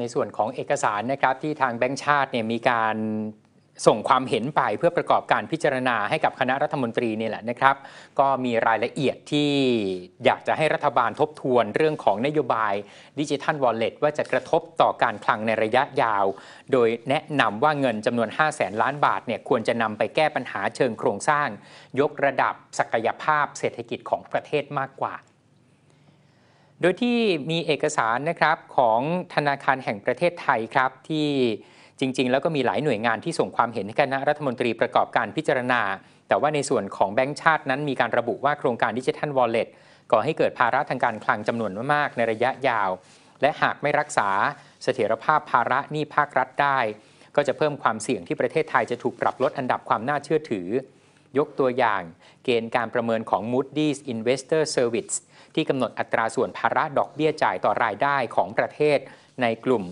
ในส่วนของเอกสารนะครับที่ทางแบงค์ชาติเนี่ยมีการส่งความเห็นไปเพื่อประกอบการพิจารณาให้กับคณะรัฐมนตรีนี่แหละนะครับ ก็มีรายละเอียดที่อยากจะให้รัฐบาลทบทวนเรื่องของนโยบายดิจิทัลวอลเล็ตว่าจะกระทบต่อการคลังในระยะยาวโดยแนะนำว่าเงินจำนวน5 0 0แสนล้านบาทเนี่ยควรจะนำไปแก้ปัญหาเชิงโครงสร้างยกระดับศักยภาพเศรษฐกิจของประเทศมากกว่าโดยที่มีเอกสารนะครับของธนาคารแห่งประเทศไทยครับ ที่จริงๆ แล้วก็มีหลายหน่วยงานที่ส่งความเห็นให้คณะรัฐมนตรีประกอบการพิจารณา แต่ว่าในส่วนของแบงก์ชาตินั้นมีการระบุว่าโครงการดิจิทัลวอลเล็ตก่อให้เกิดภาระทางการคลังจำนวนมาก ในระยะยาว และหากไม่รักษาเสถียรภาพภาระหนี้ภาครัฐได้ ก็จะเพิ่มความเสี่ยงที่ประเทศไทยจะถูกปรับลดอันดับความน่าเชื่อถือยกตัวอย่างเกณฑ์การประเมินของ Moody's Investor Service ที่กำหนดอัตราส่วนภาระดอกเบี้ยจ่ายต่อรายได้ของประเทศในกลุ่ม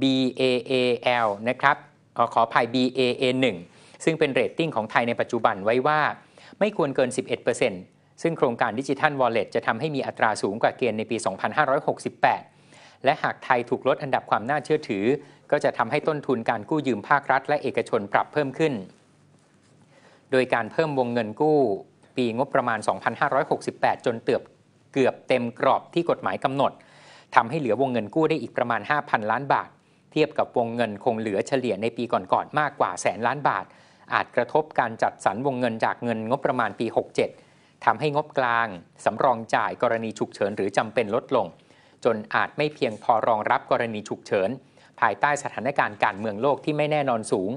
BAAL นะครับขออภัย BAA1 ซึ่งเป็นเรตติ้งของไทยในปัจจุบันไว้ว่า ไม่ควรเกิน 11%ซึ่งโครงการดิจิทัลวอลเล็ตจะทำให้มีอัตราสูงกว่าเกณฑ์ในปี 2568 และหากไทยถูกลดอันดับความน่าเชื่อถือ ก็จะทำให้ต้นทุนการกู้ยืมภาครัฐ และเอกชนปรับเพิ่มขึ้นโดยการเพิ่มวงเงินกู้ปีงบประมาณ 2,568 จนเตือบเกือบเต็มกรอบที่กฎหมายกำหนด ทำให้เหลือวงเงินกู้ได้อีกประมาณ 5,000 ล้านบาท เทียบกับวงเงินคงเหลือเฉลี่ยในปีก่อนๆ มากกว่าแสนล้านบาท อาจกระทบการจัดสรรวงเงินจากเงินงบประมาณปี 67 ทำให้งบกลางสำรองจ่ายกรณีฉุกเฉินหรือจำเป็นลดลง จนอาจไม่เพียงพอรองรับกรณีฉุกเฉินภายใต้สถานการณ์การเมืองโลกที่ไม่แน่นอนสูง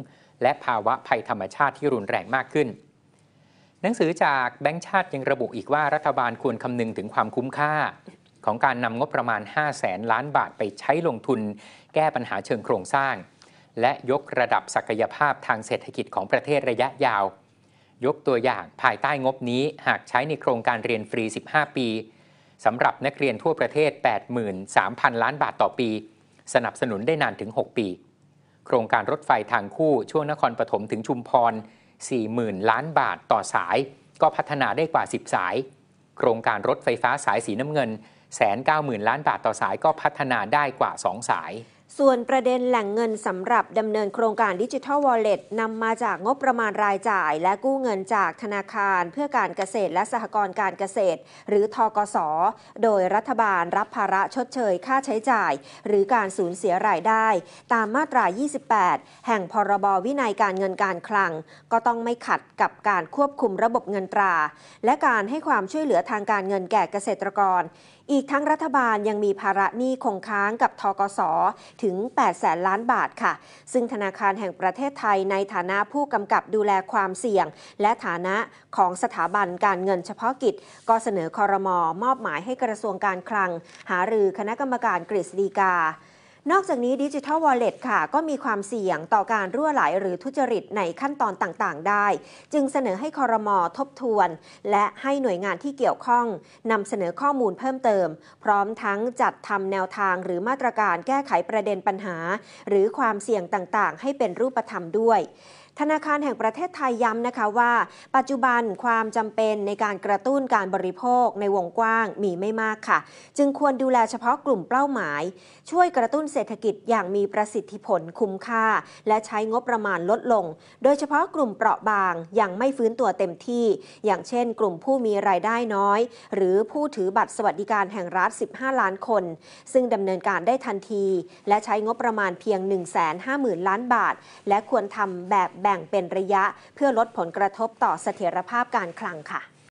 และภาวะภัยธรรมชาติที่รุนแรงมากขึ้น หนังสือจากแบงค์ชาติยังระบุอีกว่ารัฐบาลควรคำนึงถึงความคุ้มค่า ของการนำงบประมาณ5 0 0แสนล้านบาทไปใช้ลงทุนแก้ปัญหาเชิงโครงสร้าง และยกระดับศักยภาพทางเศรษฐกิจของประเทศระยะยาว ยกตัวอย่างภายใต้งบนี้หากใช้ในโครงการเรียนฟรี 15 ปีสำหรับนักเรียนทั่วประเทศ 83,000 ล้านบาทต่อปี สนับสนุนได้นานถึง 6 ปีโครงการรถไฟทางคู่ช่วงนครปฐมถึงชุมพร 40,000 ล้านบาทต่อสายก็พัฒนาได้กว่า 10 สาย โครงการรถไฟฟ้าสายสีน้ำเงิน 190,000 ล้านบาทต่อสายก็พัฒนาได้กว่า 2 สายส่วนประเด็นแหล่งเงินสำหรับดำเนินโครงการดิจิทัลวอลเล็ตนำมาจากงบประมาณรายจ่าย และกู้เงินจากธนาคาร เพื่อการเกษตรและสหกรณ์การเกษตร หรือทกศโดยรัฐบาลรับภาระชดเชยค่าใช้จ่าย หรือการสูญเสียรายได้ ตามมาตรา 28 แห่งพรบวินัยการเงินการคลัง ก็ต้องไม่ขัดกับการควบคุมระบบเงินตรา และการให้ความช่วยเหลือทางการเงินแก่เกษตรกรอีกทั้งรัฐบาลยังมีภาระหนี้คงค้างกับทกสถึง8แสนล้านบาทค่ะ ซึ่งธนาคารแห่งประเทศไทยในฐานะผู้กำกับดูแลความเสี่ยง และฐานะของสถาบันการเงินเฉพาะกิจก็เสนอคอรมอมอบหมายให้กระทรวงการคลังหารือคณะกรรมการกฤษฎีกานอกจากนี้ดิจิทัลวอลเล็ตค่ะ ก็มีความเสี่ยงต่อการรั่วไหลหรือทุจริตในขั้นตอนต่างๆ ได้ จึงเสนอให้คอรมอทบทวน และให้หน่วยงานที่เกี่ยวข้องนำเสนอข้อมูลเพิ่มเติม พร้อมทั้งจัดทำแนวทางหรือมาตรการแก้ไขประเด็นปัญหา หรือความเสี่ยงต่างๆ ให้เป็นรูปธรรมด้วยธนาคารแห่งประเทศไทยย้ำนะคะว่า ปัจจุบันความจำเป็นในการกระตุ้นการบริโภคในวงกว้างมีไม่มากค่ะ จึงควรดูแลเฉพาะกลุ่มเป้าหมาย ช่วยกระตุ้นเศรษฐกิจอย่างมีประสิทธิผลคุ้มค่า และใช้งบประมาณลดลง โดยเฉพาะกลุ่มเปราะบางยังไม่ฟื้นตัวเต็มที่ อย่างเช่น กลุ่มผู้มีรายได้น้อย หรือผู้ถือบัตรสวัสดิการแห่งรัฐ 15 ล้านคน ซึ่งดำเนินการได้ทันทีและใช้งบประมาณเพียง1,50,000 ล้านบาท และควรทำแบบแบ่งเป็นระยะเพื่อลดผลกระทบต่อเสถียรภาพการคลังค่ะ